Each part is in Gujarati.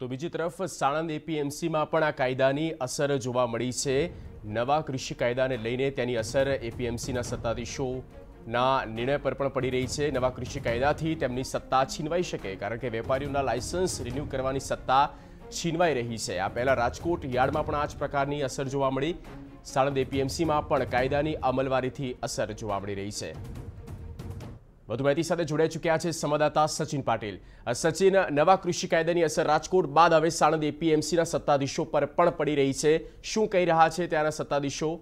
તો બીજી તરફ સાણંદ એપીએમસીમાં પણ આ કાયદાની અસર જોવા મળી છે નવા કૃષિ કાયદાને લઈને તેની અસર એપીએમસીના સત્તાધીશોના નિર્ણય પર પણ પડી રહી છે નવા કૃષિ કાયદાથી તેમની સત્તા છીનવાઈ શકે કારણ કે વેપારીઓના લાયસન્સ રિન્યૂ કરવાની સત્તા છીનવાઈ રહી છે આ પહેલાં રાજકોટ યાર્ડમાં પણ આ જ પ્રકારની અસર જોવા મળી સાણંદ એપીએમસીમાં પણ કાયદાની અમલવારીથી અસર જોવા મળી રહી છે વધુ માહિતી સાથે જોડાઈ ચૂક્યા છે સંવાદદાતા સચિન પાટીલ સચિન નવા કૃષિ કાયદાની અસર રાજકોટ બાદ હવે સાણંદ એપીએમસીના સત્તાધીશો પર પણ પડી રહી છે શું કહી રહ્યા છે ત્યાંના સત્તાધીશો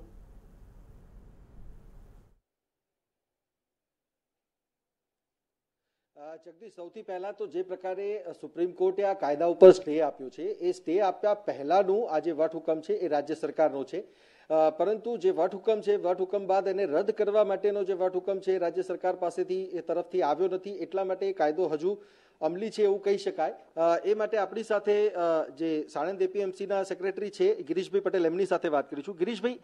જગદીશ સૌથી પહેલા તો જે પ્રકારે સુપ્રીમ કોર્ટે આ કાયદા ઉપર સ્ટે આપ્યો છે એ સ્ટે આપ્યા પહેલાનું આ જે વટહુકમ છે એ રાજ્ય સરકારનો છે પરંતુ જે વટહુકમ છે વટહુકમ બાદ એને રદ કરવા માટેનો જે વટહુકમ છે રાજ્ય સરકાર પાસેથી એ તરફથી આવ્યો નથી એટલા માટે એ કાયદો હજુ અમલી છે એવું કહી શકાય એ માટે આપણી સાથે જે સાણંદ એપીએમસીના સેક્રેટરી છે ગિરીશભાઈ પટેલ એમની સાથે વાત કરીશું ગિરીશભાઈ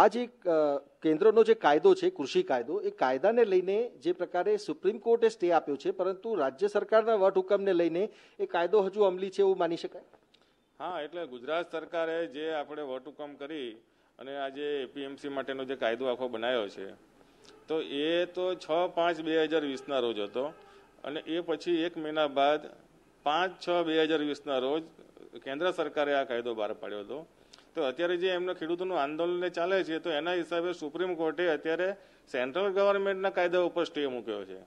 આ જે કેન્દ્રનો જે કાયદો છે કૃષિ કાયદો એ કાયદાને લઈને જે પ્રકારે સુપ્રીમ કોર્ટે સ્ટે આપ્યો છે પરંતુ રાજ્ય સરકારના વટહુકમને લઈને એ કાયદો હજુ અમલી છે એવું માની શકાય હા એટલે ગુજરાત સરકારે જે આપણે વટહુકમ કરી અને આજે એપીએમસી માટેનો જે કાયદો આખો બનાવ્યો છે તો એ તો છ પાંચ બે હજાર વીસના રોજ હતો અને એ પછી એક મહિના બાદ પાંચ છ બે હજાર વીસના રોજ કેન્દ્ર સરકારે આ કાયદો બહાર પાડ્યો હતો તો અત્યારે જે એમના ખેડૂતોનું આંદોલન ચાલે છે તો એના હિસાબે સુપ્રીમ કોર્ટે અત્યારે સેન્ટ્રલ ગવર્મેન્ટના કાયદા ઉપર સ્ટે મૂક્યો છે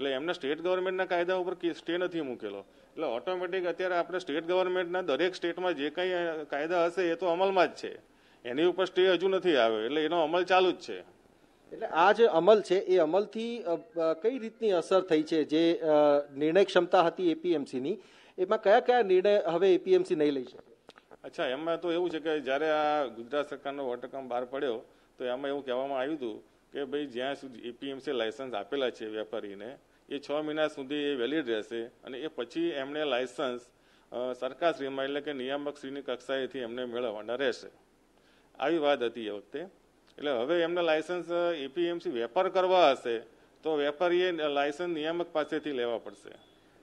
એટલે એમને સ્ટેટ ગવર્મેન્ટના કાયદા ઉપર સ્ટે નથી મૂકેલો એટલે ઓટોમેટિક અત્યારે આપણે સ્ટેટ ગવર્મેન્ટના દરેક સ્ટેટમાં જે કંઈ કાયદા હશે એ તો અમલમાં જ છે એની ઉપર સ્ટે હજુ નથી આવ્યો એટલે એનો અમલ ચાલુ જ છે એટલે આ જે અમલ છે એ અમલથી કઈ રીતની અસર થઈ છે જે નિર્ણય ક્ષમતા હતી એપીએમસીની એમાં કયા કયા નિર્ણય હવે એપીએમસી નહીં લઈ શકે અચ્છા એમાં તો એવું છે કે જ્યારે આ ગુજરાત સરકારનો વટકમ બહાર પડ્યો તો એમાં એવું કહેવામાં આવ્યું હતું કે ભાઈ જ્યાં સુધી એપીએમસી લાયસન્સ આપેલા છે વેપારીને એ છ મહિના સુધી એ વેલીડ રહેશે અને એ પછી એમણે લાયસન્સ સરકારશ્રીમાં એટલે કે નિયામકશ્રીની કક્ષાએથી એમને મેળવવાના રહેશે આવી વાત હતી એ વખતે એટલે હવે એમને લાયસન્સ એપીએમસી વેપાર કરવા હશે તો વેપારીએ લાયસન્સ નિયામક પાસેથી લેવા પડશે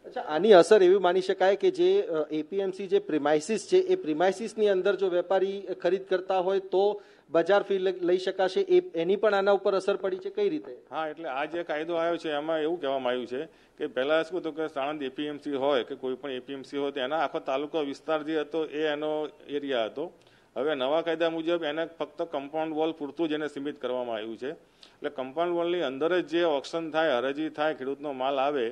અચ્છા આની અસર એવી માની શકાય કે જે એપીએમસી જે પ્રિમાઇસીસ છે એ પ્રિમાઇસીસની અંદર જો વેપારી ખરીદ કરતા હોય તો બજાર ફી લઈ શકાશે એ એની પણ આના ઉપર અસર પડી છે કઈ રીતે હા એટલે આ જે કાયદો આવ્યો છે એમાં એવું કહેવામાં આવ્યું છે કે પહેલાં શું હતું કે સાણંદ એપીએમસી હોય કે કોઈ પણ એપીએમસી હોય તો એના આખો તાલુકો વિસ્તાર જે હતો એ એનો એરિયા હતો હવે નવા કાયદા મુજબ એને ફક્ત કમ્પાઉન્ડ વોલ પૂરતું જ એને સીમિત કરવામાં આવ્યું છે એટલે કમ્પાઉન્ડ વોલની અંદર જ જે ઓક્શન થાય હરજી થાય ખેડૂતનો માલ આવે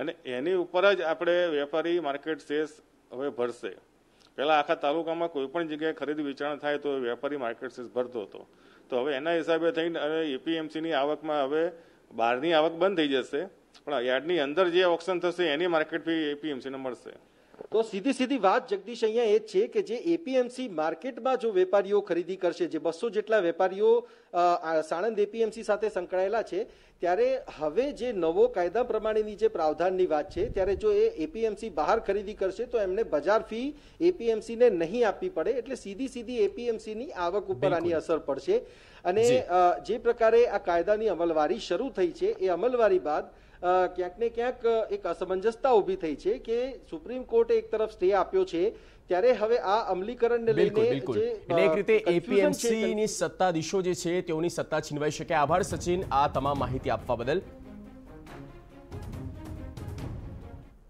અને એની ઉપર જ આપણે વેપારી માર્કેટ સેસ હવે ભરશે પહેલાં આખા તાલુકામાં કોઈ પણ જગ્યાએ ખરીદી વેચાણ થાય તો વેપારી માર્કેટ સેસ ભરતો હતો તો હવે એના હિસાબે થઈને હવે એપીએમસીની આવકમાં હવે બહારની આવક બંધ થઈ જશે પણ યાર્ડની અંદર જે ઓપ્શન થશે એની માર્કેટ ફી એપીએમસીને મળશે તો સીધી સીધી વાત જગદીશ અહીંયા એ છે કે જે એપીએમસી માર્કેટમાં જો વેપારીઓ ખરીદી કરશે જે બસો જેટલા વેપારીઓ સાણંદ એપીએમસી સાથે સંકળાયેલા છે ત્યારે હવે જે નવો કાયદા પ્રમાણેની જે પ્રાવધાનની વાત છે ત્યારે જો એ એપીએમસી બહાર ખરીદી કરશે તો એમને બજાર ફી એપીએમસીને નહીં આપવી પડે એટલે સીધી સીધી એપીએમસીની આવક ઉપર આની અસર પડશે અને જે પ્રકારે આ કાયદાની અમલવારી શરૂ થઈ છે એ અમલવારી બાદ ક્યાંક ને ક્યાંક એક અસમંજસતા ઉભી થઈ છે કે સુપ્રીમ કોર્ટે એક તરફ સ્ટે આપ્યો છે ત્યારે હવે આ અમલીકરણને લઈને એટલે એક રીતે એપીએમસી ની સત્તાધીશો જે છે તેઓની સત્તા છીનવાઈ શકે આભાર સચિન આ તમામ માહિતી આપવા બદલ